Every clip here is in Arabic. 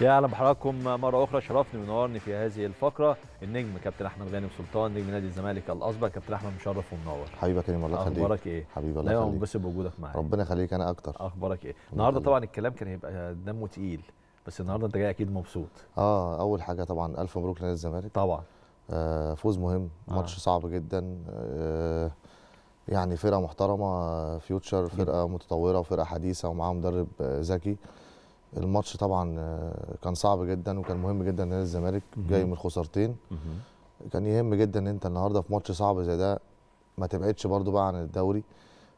يا اهلا بحضراتكم مره اخرى شرفني ونورني في هذه الفقره النجم كابتن احمد غانم سلطان نجم نادي الزمالك الاسبق كابتن احمد مشرف ومنور حبيبك يا كريم الله يخليك اخبارك ايه حبيبي الله يخليك دايما بوجودك معايا ربنا يخليك انا اكتر اخبارك ايه النهارده طبعا الكلام كان هيبقى دمه تقيل بس النهارده انت جاي اكيد مبسوط اه اول حاجه طبعا الف مبروك لنادي الزمالك طبعا آه فوز مهم آه. ماتش صعب جدا آه يعني فرقه محترمه فيوتشر فرقه متطوره وفرقه حديثه ومعاها مدرب آه، ذكي آه الماتش طبعا آه، كان صعب جدا وكان مهم جدا لنادي الزمالك جاي من خسارتين كان يهم جدا ان انت النهارده في ماتش صعب زي ده ما تبعدش برده بقى عن الدوري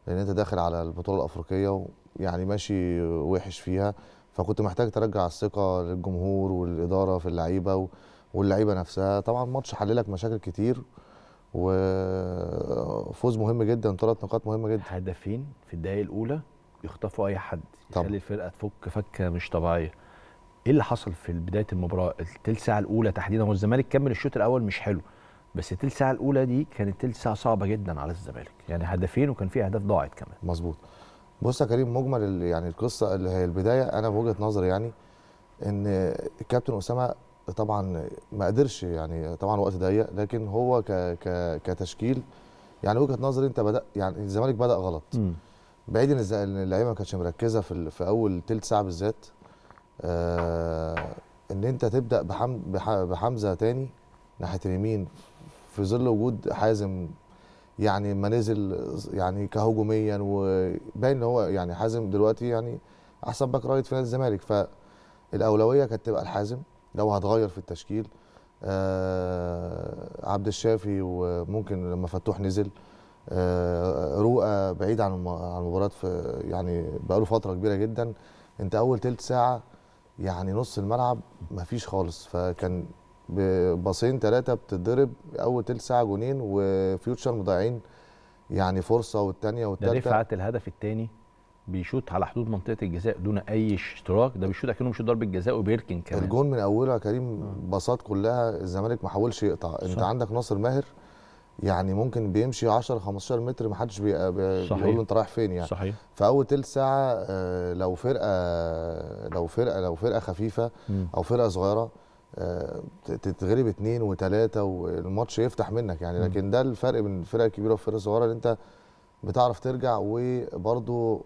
لان انت داخل على البطوله الافريقيه ويعني ماشي وحش فيها فكنت محتاج ترجع الثقه للجمهور والاداره في اللعيبه واللعيبه نفسها طبعا ماتش لك مشاكل كتير وفوز مهم جدا ثلاث نقاط مهمه جدا هدفين في الدقائق الاولى يخطفوا اي حد يخلي الفرقه تفك فكه مش طبيعيه ايه اللي حصل في بدايه المباراه التلت ساعه الاولى تحديدا هو الزمالك كمل الشوط الاول مش حلو بس التلت ساعه الاولى دي كانت تلت ساعه صعبه جدا على الزمالك يعني هدفين وكان في اهداف ضاعت كمان مظبوط بص يا كريم مجمل يعني القصه اللي هي البدايه انا بوجهه نظري يعني ان الكابتن اسامه طبعا ما قدرش يعني طبعا وقت ضيق لكن هو ك ك كتشكيل يعني وجهه نظري انت بدا يعني الزمالك بدا غلط م. بعيد ان اللعيبه ما كانتش مركزه في في اول ثلث ساعه بالذات آه ان انت تبدا بحم بحمزه تاني ناحيه اليمين في ظل وجود حازم يعني ما نزل يعني كهجوميا وباين ان هو يعني حازم دلوقتي يعني احسن باك رايت في نادي الزمالك فالاولويه كانت تبقى لحازم لو هتغير في التشكيل آه عبد الشافي وممكن لما فتوح نزل آه، رؤى بعيد عن عن المباريات في يعني بقاله فتره كبيره جدا انت اول ثلث ساعه يعني نص الملعب مفيش خالص فكان باصين ثلاثه بتتضرب اول ثلث ساعه جونين وفيوتشر مضيعين يعني فرصه والثانيه والثالثه ده رفعت الهدف الثاني بيشوط على حدود منطقه الجزاء دون اي اشتراك ده بيشوط اكنه مش ضربه جزاء وبيركن كمان الجون من اولها كريم آه. باصات كلها الزمالك ما حاولش يقطع انت صح. عندك ناصر ماهر يعني ممكن بيمشي 10 15 متر ما حدش بيقول له انت رايح فين يعني صحيح فاول ثلث تلت ساعه آه، لو فرقه لو فرقه لو فرقه خفيفه م. او فرقه صغيره آه، تتغلب اثنين وثلاثه والماتش يفتح منك يعني لكن ده الفرق بين الفرقه الكبيره والفرقه الصغيره اللي انت بتعرف ترجع وبرده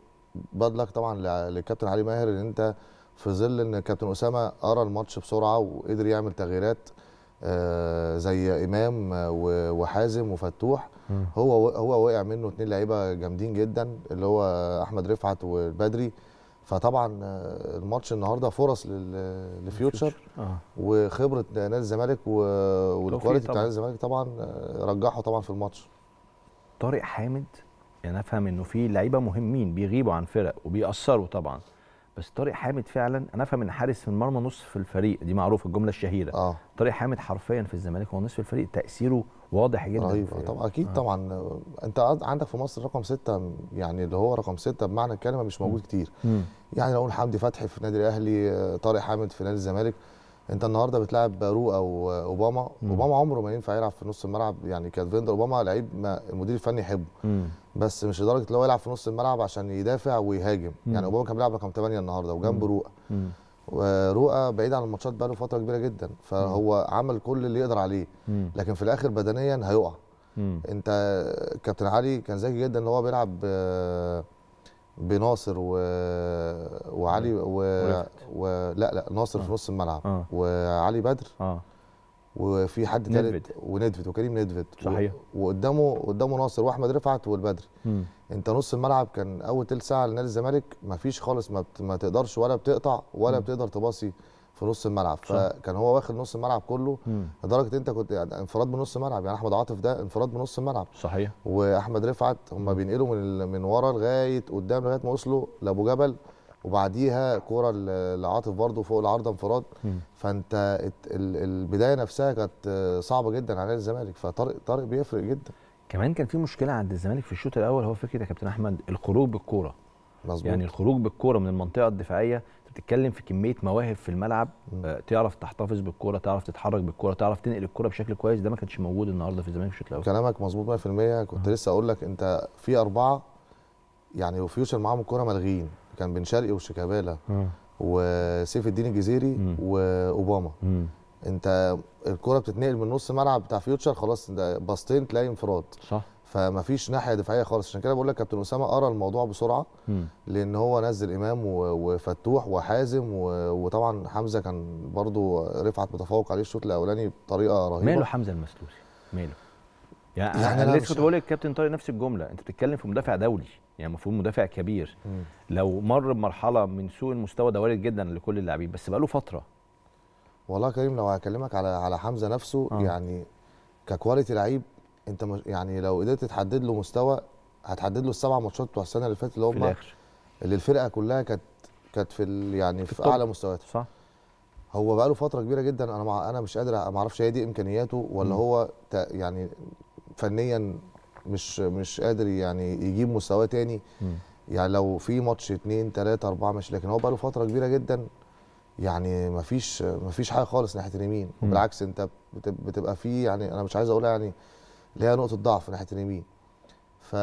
بدلك طبعا للكابتن علي ماهر ان انت في ظل ان كابتن اسامه قرا الماتش بسرعه وقدر يعمل تغييرات آه، زي امام وحازم وفتوح هو هو وقع منه اتنين لعيبه جامدين جدا اللي هو احمد رفعت والبدري فطبعا آه، الماتش النهارده فرص للفيوتشر آه. وخبره نادي الزمالك والكواليتي بتاع نادي الزمالك طبعا رجحه طبعا في الماتش طارق حامد يعني افهم انه في لعيبه مهمين بيغيبوا عن فرق وبيأثروا طبعا بس طارق حامد فعلا انا افهم ان حارس المرمى نصف الفريق دي معروفه الجمله الشهيره آه. طارق حامد حرفيا في الزمالك هو نصف الفريق تاثيره واضح جدا رهيب آه، طبعا اكيد آه. طبعا انت عندك في مصر رقم ستة يعني اللي هو رقم ستة بمعنى الكلمه مش موجود كتير م. يعني لو حمدي فتحي في النادي الاهلي آه، طارق حامد في نادي الزمالك انت النهارده بتلعب بارو او اوباما مم. اوباما عمره ما ينفع يلعب في نص الملعب يعني كالفيندر اوباما لعيب ما المدير الفني يحبه بس مش لدرجه اللي هو يلعب في نص الملعب عشان يدافع ويهاجم مم. يعني اوباما كان بيلعب رقم 8 النهارده وجنب رؤى ورؤى بعيد عن الماتشات بقاله فتره كبيره جدا فهو عمل كل اللي يقدر عليه مم. لكن في الاخر بدنيا هيقع مم. انت كابتن علي كان ذكي جدا ان هو بيلعب آه بناصر و... وعلي و... و... لا لا ناصر آه. في نص الملعب آه. وعلي بدر آه. وفي حد ثالث وندفت وكريم ندفت صحيح و... وقدامه قدامه ناصر واحمد رفعت والبدري انت نص الملعب كان اول تلت ساعه لنادي الزمالك ما فيش خالص ما, بت... ما تقدرش ولا بتقطع ولا م. بتقدر تباصي في نص الملعب فكان هو واخد نص الملعب كله مم. لدرجه انت كنت يعني انفراد بنص الملعب يعني احمد عاطف ده انفراد بنص الملعب صحيح واحمد رفعت هم بينقلوا من من ورا لغايه قدام لغايه ما وصلوا لابو جبل وبعديها كوره لعاطف برضه فوق العارضه انفراد فانت البدايه نفسها كانت صعبه جدا على الزمالك فطارق طارق بيفرق جدا كمان كان في مشكله عند الزمالك في الشوط الاول هو فكره يا كابتن احمد الخروج بالكوره مظبوط يعني الخروج بالكوره من المنطقه الدفاعيه بتتكلم في كميه مواهب في الملعب آه، تعرف تحتفظ بالكوره تعرف تتحرك بالكوره تعرف تنقل الكوره بشكل كويس ده ما كانش موجود النهارده في الزمالك بشكل الاول كلامك مظبوط 100% كنت آه. لسه اقول لك انت في اربعه يعني وفيوشن معاهم الكوره ملغين كان بن شرقي وشيكابالا آه. وسيف الدين الجزيري واوباما انت الكوره بتتنقل من نص الملعب بتاع فيوتشر خلاص ده باصتين تلاقي انفراد صح فما فيش ناحيه دفاعيه خالص عشان كده بقول لك كابتن اسامه قرا الموضوع بسرعه لان هو نزل امام وفتوح وحازم وطبعا حمزه كان برضو رفعت متفوق عليه الشوط الاولاني بطريقه رهيبه ماله حمزه المسلوسي ماله يعني, يعني انا لسه كنت بقول كابتن طارق نفس الجمله انت بتتكلم في مدافع دولي يعني المفروض مدافع كبير مم. لو مر بمرحله من سوء المستوى ده وارد جدا لكل اللاعبين بس بقاله فتره والله كريم لو هكلمك على على حمزه نفسه آه. يعني ككواليتي لعيب انت مش يعني لو قدرت تحدد له مستوى هتحدد له السبع ماتشات بتوع السنه اللي فاتت اللي هم اللي الفرقه كلها كانت كانت في يعني في, في اعلى مستوياتها صح هو بقى له فتره كبيره جدا انا مع انا مش قادر ما اعرفش هي دي امكانياته ولا م. هو يعني فنيا مش مش قادر يعني يجيب مستواه تاني م. يعني لو في ماتش اثنين ثلاثه اربعه مش لكن هو بقى له فتره كبيره جدا يعني مفيش مفيش حاجه خالص ناحيه اليمين بالعكس انت بتبقى فيه يعني انا مش عايز اقولها يعني اللي هي نقطه ضعف ناحيه اليمين ف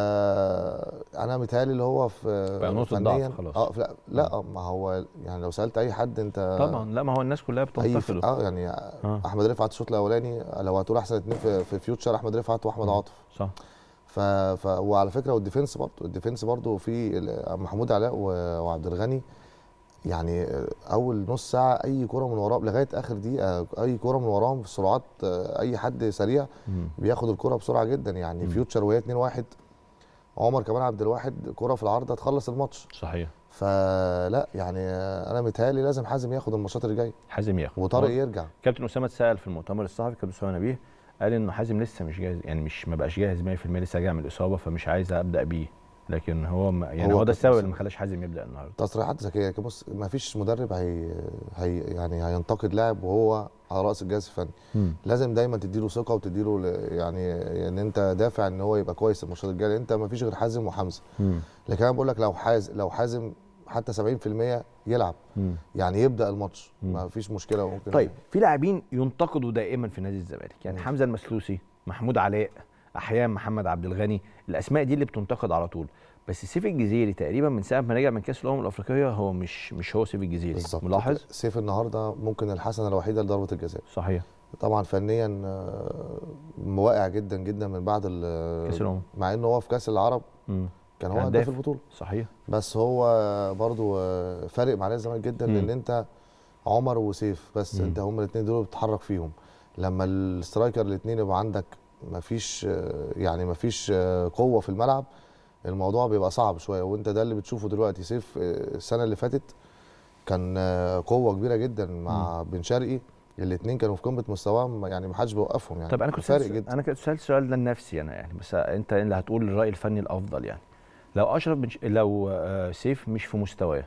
انا متهيألي اللي هو في بقى نقطه ضعف خلاص اه لا لا آه. ما هو يعني لو سالت اي حد انت طبعا لا ما هو الناس كلها بتنتقد اه يعني آه. احمد رفعت الشوط الاولاني لو هتقول احسن اثنين في, في فيوتشر احمد رفعت واحمد عاطف صح ف... ف... وعلى فكره والديفنس برضه الديفنس برضه في محمود علاء وعبد الغني يعني اول نص ساعه اي كره من وراهم لغايه اخر دقيقه اي كره من وراهم في سرعات آه، اي حد سريع بياخد الكره بسرعه جدا يعني فيوتشر وهي 2 1 عمر كمان عبد الواحد كره في العارضه تخلص الماتش صحيح فلا يعني انا متهيألي لازم حازم ياخد الماتشات اللي جايه حازم ياخد وطارق يرجع كابتن اسامه اتسال في المؤتمر الصحفي كابتن اسامه نبيه قال انه حازم لسه مش جاهز يعني مش ما بقاش جاهز 100% لسه راجع من الاصابه فمش عايز ابدا بيه لكن هو يعني هو, هو ده السبب اللي ما خلاش حازم يبدا النهارده تصريحات ذكيه بص ما فيش مدرب هي, هي يعني هينتقد لاعب وهو على راس الجهاز الفني لازم دايما تديله ثقه وتديله يعني ان يعني انت دافع ان هو يبقى كويس الماتشات الجايه انت ما فيش غير حازم وحمزه لكن انا بقول لك لو حازم لو حازم حتى 70% يلعب مم. يعني يبدا الماتش ما فيش مشكله ممكن طيب في لاعبين ينتقدوا دائما في نادي الزمالك يعني مم. حمزه المسلوسي محمود علاء احيانا محمد عبد الغني الاسماء دي اللي بتنتقد على طول بس سيف الجزيري تقريبا من ساعه ما رجع من كاس الامم الافريقيه هو مش مش هو سيف الجزيري بالزبط. ملاحظ سيف النهارده ممكن الحسنه الوحيده لضربه الجزاء صحيح طبعا فنيا آه، واقع جدا جدا من بعد كاس الامم مع انه هو في كاس العرب مم. كان هو هداف البطوله صحيح بس هو برضو آه، فارق مع نادي الزمالك جدا مم. لان انت عمر وسيف بس مم. انت هم الاثنين دول بتتحرك فيهم لما الاسترايكر الاثنين يبقى عندك مفيش يعني مفيش قوه في الملعب الموضوع بيبقى صعب شويه وانت ده اللي بتشوفه دلوقتي سيف السنه اللي فاتت كان قوه كبيره جدا مع بن شرقي الاثنين كانوا في قمه مستواهم يعني ما حدش بيوقفهم يعني طب انا كنت فارق جدا انا كنت سالت السؤال ده لنفسي انا يعني بس انت اللي هتقول الراي الفني الافضل يعني لو اشرف بنش... لو آه، سيف مش في مستواه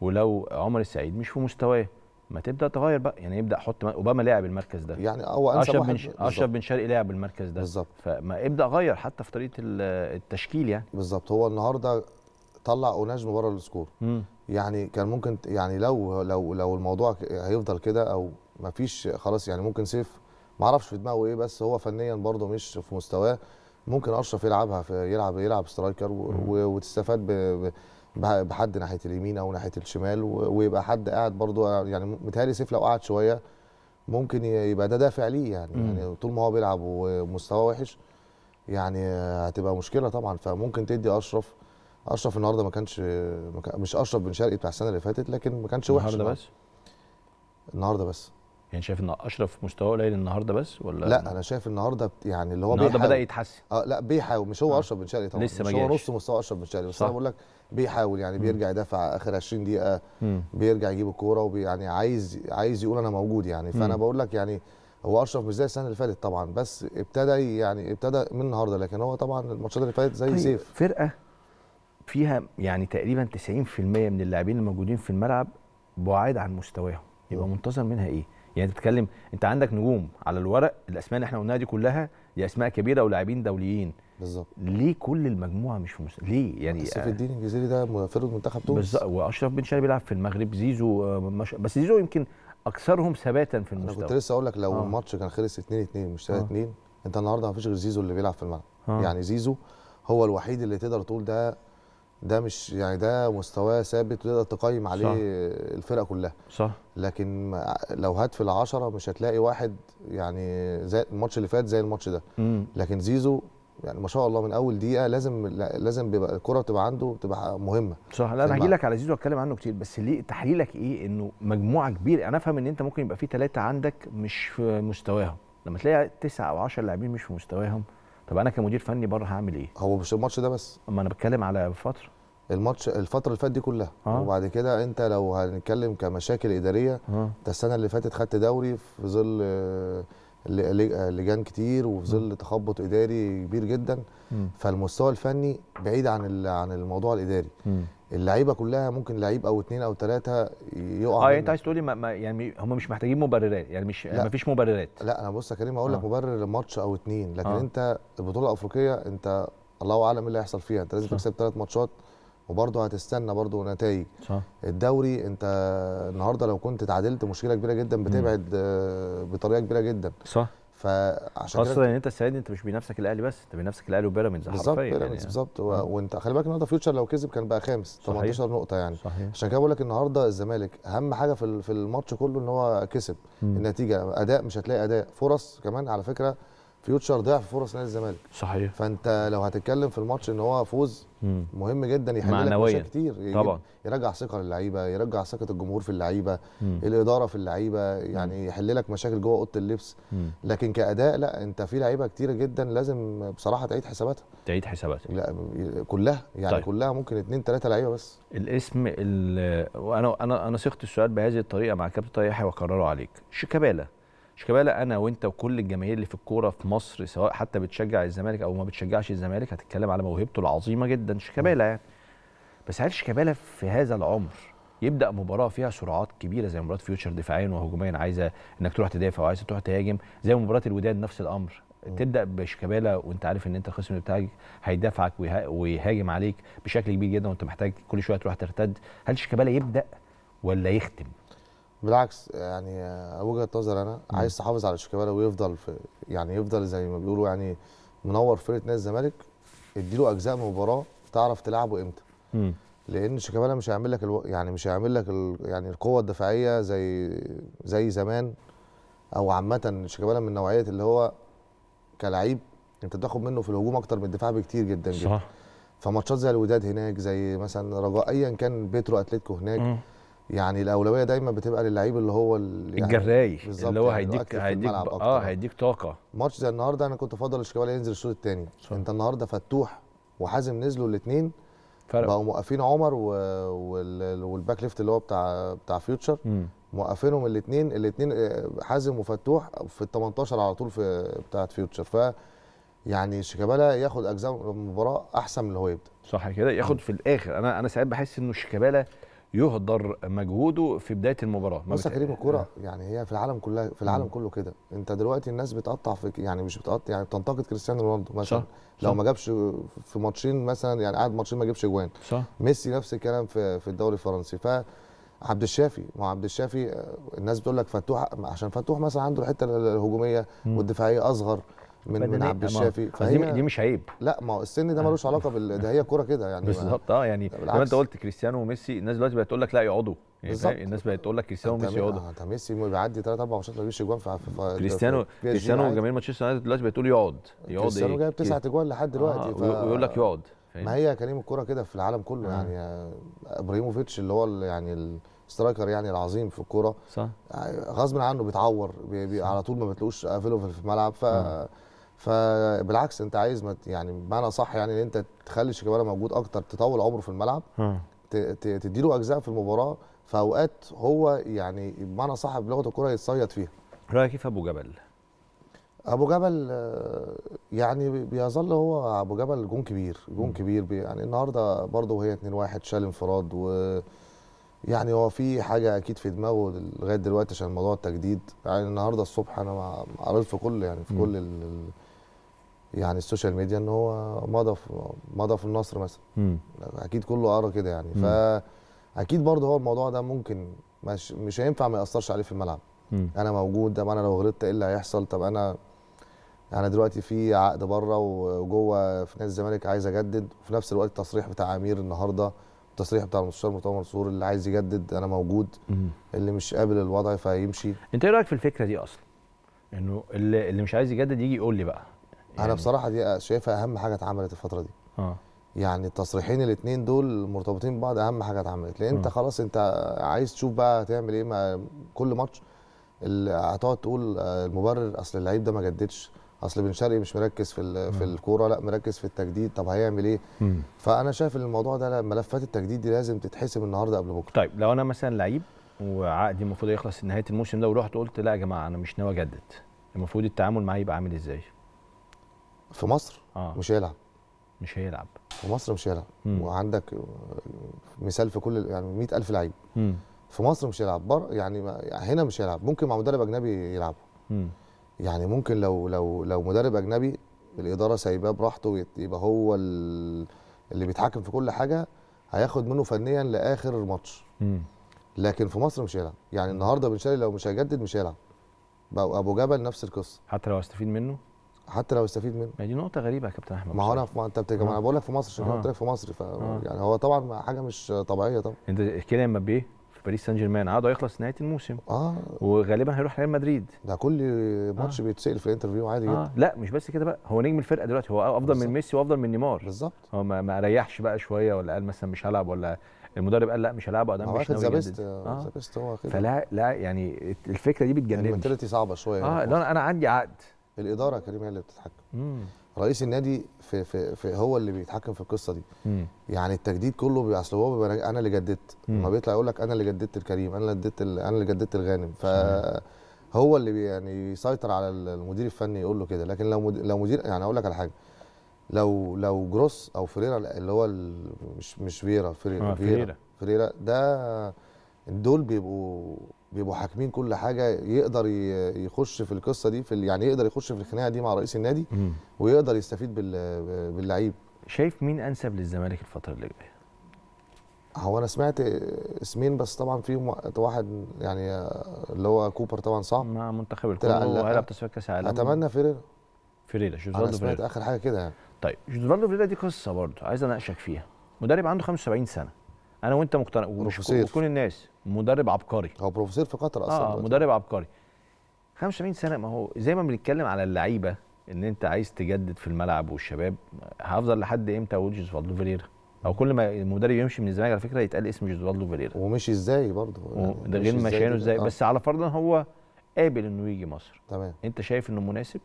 ولو عمر السعيد مش في مستواه ما تبدا تغير بقى يعني يبدا حط اوباما لعب المركز ده يعني هو انسب واحد بن اشرف بن شرقي لعب المركز ده بالظبط فما ابدا غير حتى في طريقه التشكيل يعني بالظبط هو النهارده طلع اوناجم بره السكور مم. يعني كان ممكن يعني لو لو لو الموضوع هيفضل كده او ما فيش خلاص يعني ممكن سيف ما اعرفش في دماغه ايه بس هو فنيا برده مش في مستواه ممكن اشرف يلعبها في يلعب يلعب سترايكر وتستفاد بحد ناحيه اليمين او ناحيه الشمال ويبقى حد قاعد برضو يعني متهيألي سيف لو قعد شويه ممكن يبقى ده دافع ليه يعني يعني طول ما هو بيلعب ومستواه وحش يعني هتبقى مشكله طبعا فممكن تدي اشرف اشرف النهارده ما كانش مش اشرف بن شرقي بتاع السنه اللي فاتت لكن ما كانش وحش النهارده يعني. بس النهارده بس يعني شايف ان اشرف مستواه قليل النهارده بس ولا لا انا شايف النهارده يعني اللي هو النهارده بدا يتحسن اه لا بيحاول مش هو آه. اشرف بن شرقي طبعا لسه مش هو نص مستوى اشرف بن شرقي بس انا بقول لك بيحاول يعني بيرجع يدافع اخر 20 دقيقه م. بيرجع يجيب الكوره ويعني عايز عايز يقول انا موجود يعني فانا بقول لك يعني هو اشرف مش زي السنه اللي فاتت طبعا بس ابتدى يعني ابتدى من النهارده لكن هو طبعا الماتشات اللي فاتت زي طيب سيف فرقه فيها يعني تقريبا 90% من اللاعبين الموجودين في الملعب بعاد عن مستواهم يبقى منتظر منها ايه؟ يعني تتكلم انت عندك نجوم على الورق الاسماء اللي احنا قلناها دي كلها دي اسماء كبيره ولاعبين دوليين بالظبط ليه كل المجموعه مش في مس... ليه يعني سيف الدين الجزيري ده مفرد منتخب تونس بالظبط واشرف بن شرقي بيلعب في المغرب زيزو آه، مش... بس زيزو يمكن اكثرهم ثباتا في المستوى انا كنت لسه اقول لك لو آه. الماتش كان خلص 2 2 مش 3 آه. 2 انت النهارده ما فيش غير زيزو اللي بيلعب في الملعب آه. يعني زيزو هو الوحيد اللي تقدر تقول ده ده مش يعني ده مستواه ثابت وتقدر تقيم عليه صح. الفرقه كلها صح لكن لو هات في العشرة مش هتلاقي واحد يعني زي الماتش اللي فات زي الماتش ده مم. لكن زيزو يعني ما شاء الله من اول دقيقه لازم لازم بيبقى الكره تبقى عنده تبقى مهمه صح لا انا هجي لك على زيزو واتكلم عنه كتير بس ليه تحليلك ايه انه مجموعه كبيره انا افهم ان انت ممكن يبقى في ثلاثه عندك مش في مستواهم لما تلاقي تسعه او 10 لاعبين مش في مستواهم طب انا كمدير فني بره هعمل ايه هو مش الماتش ده بس اما انا بتكلم على فتره الماتش الفتره اللي فاتت دي كلها آه. وبعد كده انت لو هنتكلم كمشاكل اداريه آه. انت السنه اللي فاتت خدت دوري في ظل آه، آه، لجان كتير وفي ظل تخبط اداري كبير جدا م. فالمستوى الفني بعيد عن عن الموضوع الاداري م. اللعيبه كلها ممكن لعيب او اثنين او ثلاثه يقع اه انت عايز تقولي ما, يعني هم مش محتاجين مبررات يعني مش لا. مفيش مبررات لا انا بص يا كريم اقول لك آه. مبرر لماتش او اثنين لكن آه. انت البطوله الافريقيه انت الله اعلم ايه اللي هيحصل فيها انت لازم تكسب ثلاث ماتشات وبرضه هتستنى برضه نتائج صح. الدوري انت النهارده لو كنت اتعادلت مشكله كبيره جدا بتبعد آه، بطريقه كبيره جدا صح فعشان خاصه ان انت السنه انت مش بينافسك الاهلي بس انت بينافسك الاهلي وبيراميدز بالظبط بيراميدز يعني. بالظبط وانت خلي بالك النهارده فيوتشر لو كسب كان بقى خامس 18 نقطه يعني صحيح. عشان كده بقول لك النهارده الزمالك اهم حاجه في في الماتش كله ان هو كسب م. النتيجه اداء مش هتلاقي اداء فرص كمان على فكره فيوتشر ضيع في فرص نادي الزمالك صحيح فانت لو هتتكلم في الماتش ان هو فوز مهم جدا يحل لك مشاكل كتير طبعا يرجع ثقه للعيبه يرجع ثقه الجمهور في اللعيبه الاداره في اللعيبه يعني يحل لك مشاكل جوه اوضه اللبس مم. لكن كاداء لا انت في لعيبه كتير جدا لازم بصراحه تعيد حساباتها تعيد حساباتها لا كلها يعني طيب. كلها ممكن اثنين ثلاثه لعيبه بس الاسم وانا انا انا صيغت السؤال بهذه الطريقه مع كابتن طيحي واكرره عليك شيكابالا شيكابالا انا وانت وكل الجماهير اللي في الكوره في مصر سواء حتى بتشجع الزمالك او ما بتشجعش الزمالك هتتكلم على موهبته العظيمه جدا شيكابالا يعني بس هل شيكابالا في هذا العمر يبدا مباراه فيها سرعات كبيره زي مباراه فيوتشر دفاعيا وهجوميا عايزه انك تروح تدافع وعايزه تروح تهاجم زي مباراه الوداد نفس الامر تبدا بشيكابالا وانت عارف ان انت الخصم بتاعك هيدافعك ويهاجم عليك بشكل كبير جدا وانت محتاج كل شويه تروح ترتد هل شيكابالا يبدا ولا يختم بالعكس يعني وجهه نظر انا عايز تحافظ على شيكابالا ويفضل في يعني يفضل زي ما بيقولوا يعني منور فرقه نادي الزمالك اديله اجزاء مباراه تعرف تلعبه امتى م. لان شيكابالا مش هيعمل لك الو... يعني مش هيعمل لك ال... يعني القوه الدفاعيه زي زي زمان او عامه شيكابالا من نوعيه اللي هو كلعيب انت بتاخد منه في الهجوم اكتر من الدفاع بكتير جدا صح. فماتشات زي الوداد هناك زي مثلا رجاء ايا كان بيترو اتلتيكو هناك م. يعني الاولويه دايما بتبقى للعيب اللي هو يعني الجراي اللي هو يعني هيديك اه هيديك طاقه ماتش زي النهارده انا كنت افضل الشيكابالا ينزل الشوط الثاني انت النهارده فتوح وحازم نزلوا الاثنين بقوا موقفين عمر و... وال... والباك ليفت اللي هو بتاع بتاع فيوتشر موقفينهم الاثنين الاثنين آه، حازم وفتوح في ال 18 على طول في بتاعه فيوتشر ف يعني شيكابالا ياخد اجزاء المباراه احسن من اللي هو يبدا صح كده ياخد في الاخر انا انا ساعات بحس انه شيكابالا يهدر مجهوده في بدايه المباراه بص يا كريم الكوره آه. يعني هي في العالم كلها في العالم كله كده انت دلوقتي الناس بتقطع في يعني مش بتقطع يعني بتنتقد كريستيانو رونالدو مثلا صح. لو ما جابش في ماتشين مثلا يعني قاعد ماتشين ما جابش اجوان ميسي نفس الكلام في في الدوري الفرنسي ف عبد الشافي ما عبد الشافي آه، الناس بتقول لك فتوح عشان فتوح مثلا عنده الحته الهجوميه والدفاعيه اصغر من من عبد الشافي فهي دي مش عيب لا ما هو السن ده ملوش علاقه بال ده هي كوره كده يعني بالظبط اه يعني زي ما انت قلت كريستيانو وميسي الناس دلوقتي بقت تقول لك لا يقعدوا يعني الناس بقت تقول لك كريستيانو وميسي يقعدوا انت آه، ميسي بيعدي ثلاث اربع ماتشات ما بيجيبش اجوان في كريستيانو كريستيانو جميل مانشستر يونايتد دلوقتي بقت تقول يقعد يقعد كريستيانو إيه؟ جايب تسع اجوان لحد دلوقتي آه، ويقول لك يقعد ما هي كريم الكوره كده في العالم كله آه. يعني ابراهيموفيتش اللي هو يعني سترايكر يعني العظيم في الكوره صح يعني غصب عنه بيتعور بي بي على طول ما بتلاقوش قافله في الملعب ف فبالعكس انت عايز ما يعني بمعنى صح يعني ان انت تخلي شيكابالا موجود اكتر تطول عمره في الملعب تديله اجزاء في المباراه في اوقات هو يعني بمعنى صح بلغه الكره يتصيد فيها رايك في ابو جبل ابو جبل آه، يعني بيظل هو ابو جبل جون كبير جون كبير يعني النهارده برضه وهي 2 1 شال انفراد و يعني هو في حاجه اكيد في دماغه لغايه دلوقتي عشان موضوع التجديد يعني النهارده الصبح انا قريت في كل يعني في كل يعني السوشيال ميديا ان هو مضى في مضى في النصر مثلا اكيد كله قرا كده يعني مم. فاكيد برضه هو الموضوع ده ممكن مش, مش هينفع ما ياثرش عليه في الملعب مم. انا موجود طب انا لو غلطت ايه اللي هيحصل طب انا يعني دلوقتي في عقد بره وجوه في نادي الزمالك عايز اجدد وفي نفس الوقت التصريح بتاع امير النهارده التصريح بتاع المستشار مؤتمر منصور اللي عايز يجدد انا موجود مم. اللي مش قابل الوضع فيمشي انت ايه رايك في الفكره دي اصلا انه اللي, اللي مش عايز يجدد يجي يقول لي بقى يعني انا بصراحه دي شايفها اهم حاجه اتعملت الفتره دي اه يعني التصريحين الاثنين دول مرتبطين ببعض اهم حاجه اتعملت لان انت خلاص انت عايز تشوف بقى هتعمل ايه ما كل ماتش هتقعد تقول آه، المبرر اصل اللعيب ده ما جددش اصل بن شرقي مش مركز في في الكوره لا مركز في التجديد طب هيعمل ايه مم. فانا شايف ان الموضوع ده ملفات التجديد دي لازم تتحسم النهارده قبل بكره طيب لو انا مثلا لعيب وعقدي المفروض يخلص نهايه الموسم ده ورحت قلت لا يا جماعه انا مش ناوي اجدد المفروض التعامل معايا يبقى عامل ازاي في مصر آه. مش هيلعب مش هيلعب في مصر مش هيلعب مم. وعندك مثال في كل يعني 100000 لعيب في مصر مش هيلعب بر يعني هنا مش هيلعب ممكن مع مدرب اجنبي يلعب يعني ممكن لو لو لو مدرب اجنبي الاداره سايباه براحته يبقى هو اللي بيتحكم في كل حاجه هياخد منه فنيا لاخر ماتش لكن في مصر مش هيلعب يعني النهارده بن شرقي لو مش هيجدد مش هيلعب ابو جبل نفس القصه حتى لو هستفيد منه حتى لو يستفيد منه ما دي نقطه غريبه يا كابتن احمد ما هو انا ما انت بتجمع انا أه. بقول لك في مصر عشان آه. قلت لك في مصر ف أه. يعني هو طبعا حاجه مش طبيعيه طبعا انت اما بيه في باريس سان جيرمان عقده يخلص نهايه الموسم اه وغالبا هيروح ريال مدريد ده كل آه. ماتش آه. بيتسال في الانترفيو عادي آه. جدا لا مش بس كده بقى هو نجم الفرقه دلوقتي هو افضل بالزبط. من ميسي وافضل من نيمار بالظبط هو ما, ما ريحش بقى شويه ولا قال مثلا مش هلعب ولا المدرب قال لا مش هلعبه ادام مش ناوي زبست زبست هو كده فلا لا يعني الفكره دي بتجنني يعني صعبه شويه اه لا انا عندي عقد الاداره كريم هي اللي بتتحكم رئيس النادي في, في, في هو اللي بيتحكم في القصه دي مم. يعني التجديد كله اصل هو بيبقى انا اللي جددت ما بيطلع يقول لك انا اللي جددت الكريم انا اللي جددت انا اللي جددت الغانم ف هو اللي يعني يسيطر على المدير الفني يقول له كده لكن لو مدير لو مدير يعني اقول لك على حاجه لو لو جروس او فريرا اللي هو مش مش فيرا فريرا آه فريرا, فريرا, ده دول بيبقوا بيبقوا حاكمين كل حاجه يقدر يخش في القصه دي في يعني يقدر يخش في الخناقه دي مع رئيس النادي ويقدر يستفيد باللعيب شايف مين انسب للزمالك الفتره اللي جايه هو انا سمعت اسمين بس طبعا فيهم واحد يعني اللي هو كوبر طبعا صعب مع منتخب الكونغو وهيلعب تصفيات كاس العالم اتمنى فيريرا فيريرا جوزفالدو انا سمعت اخر حاجه كده يعني طيب جوزفالدو فيريرا دي قصه برضه عايز اناقشك فيها مدرب عنده 75 سنه انا وانت مقتنع بروفيسور وكل الناس مدرب عبقري هو بروفيسور في قطر اصلا اه مدرب عبقري 75 سنه ما هو زي ما بنتكلم على اللعيبه ان انت عايز تجدد في الملعب والشباب هفضل لحد امتى اقول جوزفالدو فيريرا او كل ما المدرب يمشي من الزمالك على فكره يتقال اسم جوزفالدو فيريرا ومشي ازاي برضه يعني ده غير مشيانه ازاي آه. بس على فرض ان هو قابل انه يجي مصر تمام انت شايف انه مناسب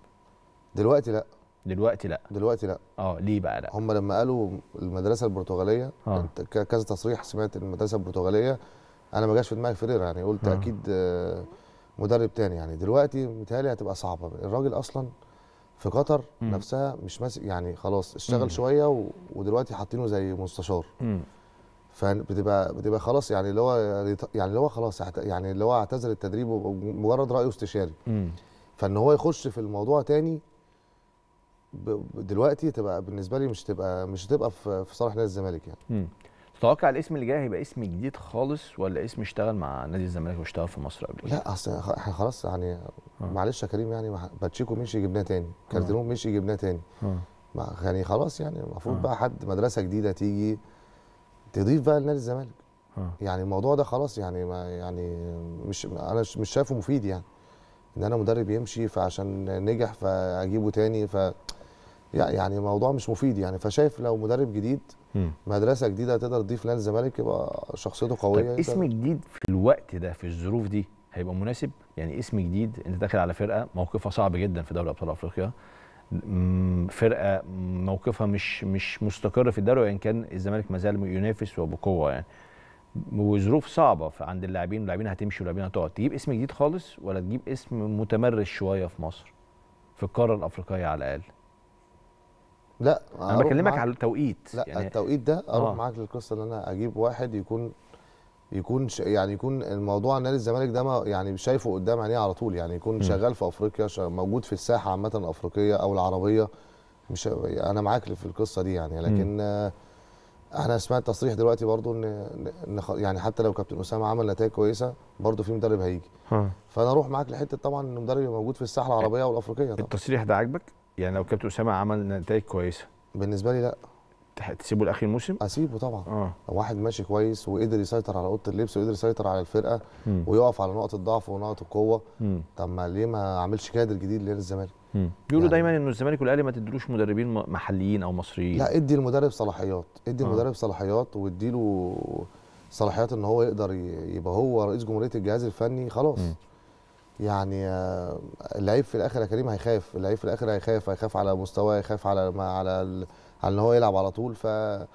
دلوقتي لا دلوقتي لا دلوقتي لا اه ليه بقى لا هم لما قالوا المدرسه البرتغاليه آه. كذا تصريح سمعت المدرسه البرتغاليه انا ما جاش في دماغي فيريرا يعني قلت آه. اكيد آه، مدرب تاني يعني دلوقتي متهيألي هتبقى صعبه الراجل اصلا في قطر م. نفسها مش ماسك يعني خلاص اشتغل م. شويه و... ودلوقتي حاطينه زي مستشار فبتبقى بتبقى خلاص يعني اللي هو يعني اللي هو خلاص يعني اللي هو اعتزل التدريب مجرد رايه استشاري فان هو يخش في الموضوع تاني دلوقتي تبقى بالنسبه لي مش تبقى مش هتبقى في صالح نادي الزمالك يعني امم تتوقع الاسم اللي جاي هيبقى اسم جديد خالص ولا اسم اشتغل مع نادي الزمالك واشتغل في مصر قبل كده؟ لا اصل احنا خلاص يعني آه. معلش يا كريم يعني باتشيكو مشي جبناه تاني آه. كاردينو مشي جبناه تاني آه. ما يعني خلاص يعني المفروض بقى حد مدرسه جديده تيجي تضيف بقى لنادي الزمالك يعني الموضوع ده خلاص يعني ما يعني مش انا مش شايفه مفيد يعني ان انا مدرب يمشي فعشان نجح فاجيبه تاني ف يعني موضوع مش مفيد يعني فشايف لو مدرب جديد مدرسه جديده تقدر تضيف نادي الزمالك يبقى شخصيته طيب، قويه طيب اسم جديد في الوقت ده في الظروف دي هيبقى مناسب يعني اسم جديد انت داخل على فرقه موقفها صعب جدا في دوري ابطال افريقيا فرقه موقفها مش مش مستقر في الدوري وان كان الزمالك ما زال ينافس وبقوه يعني وظروف صعبه عند اللاعبين اللاعبين هتمشي واللاعبين هتقعد تجيب اسم جديد خالص ولا تجيب اسم متمرس شويه في مصر في القاره الافريقيه على الاقل لا انا بكلمك على التوقيت لا يعني التوقيت ده اروح آه. معاك للقصه ان انا اجيب واحد يكون يكون يعني يكون الموضوع نادي الزمالك ده ما يعني شايفه قدام عينيه على طول يعني يكون م. شغال في افريقيا موجود في الساحه عامه الافريقيه او العربيه مش انا معاك في القصه دي يعني لكن م. احنا سمعت تصريح دلوقتي برضو ان يعني حتى لو كابتن اسامه عمل نتائج كويسه برضو في مدرب هيجي ها. آه. فانا اروح معاك لحته طبعا ان المدرب موجود في الساحه العربيه والافريقيه طبعا. التصريح ده عاجبك يعني لو كابتن اسامه عمل نتائج كويسه بالنسبه لي لا تسيبه لاخر الموسم؟ اسيبه طبعا آه. واحد ماشي كويس وقدر يسيطر على اوضه اللبس وقدر يسيطر على الفرقه م. ويقف على نقط الضعف ونقط القوه طب ما ليه ما اعملش كادر جديد لنادي الزمالك؟ بيقولوا يعني دايما ان الزمالك والاهلي ما تدلوش مدربين محليين او مصريين لا ادي المدرب صلاحيات ادي آه. المدرب صلاحيات وادي له صلاحيات ان هو يقدر يبقى هو رئيس جمهوريه الجهاز الفني خلاص م. يعني اللعيب آه، في الاخر يا كريم هيخاف اللعيب في الاخر هيخاف هيخاف على مستواه يخاف على ما على ال... على ان هو يلعب على طول ف آه،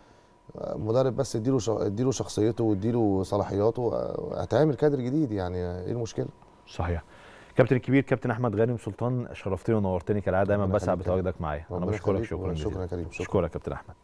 مدرب بس اديله ش... اديله شخصيته واديله صلاحياته آه، هتعمل كادر جديد يعني ايه المشكله صحيح كابتن الكبير كابتن احمد غانم سلطان شرفتني ونورتني كالعاده دايما بسعد بتواجدك معايا انا بشكرك شكرا شكرا يا كريم شكرا, شكرا كابتن احمد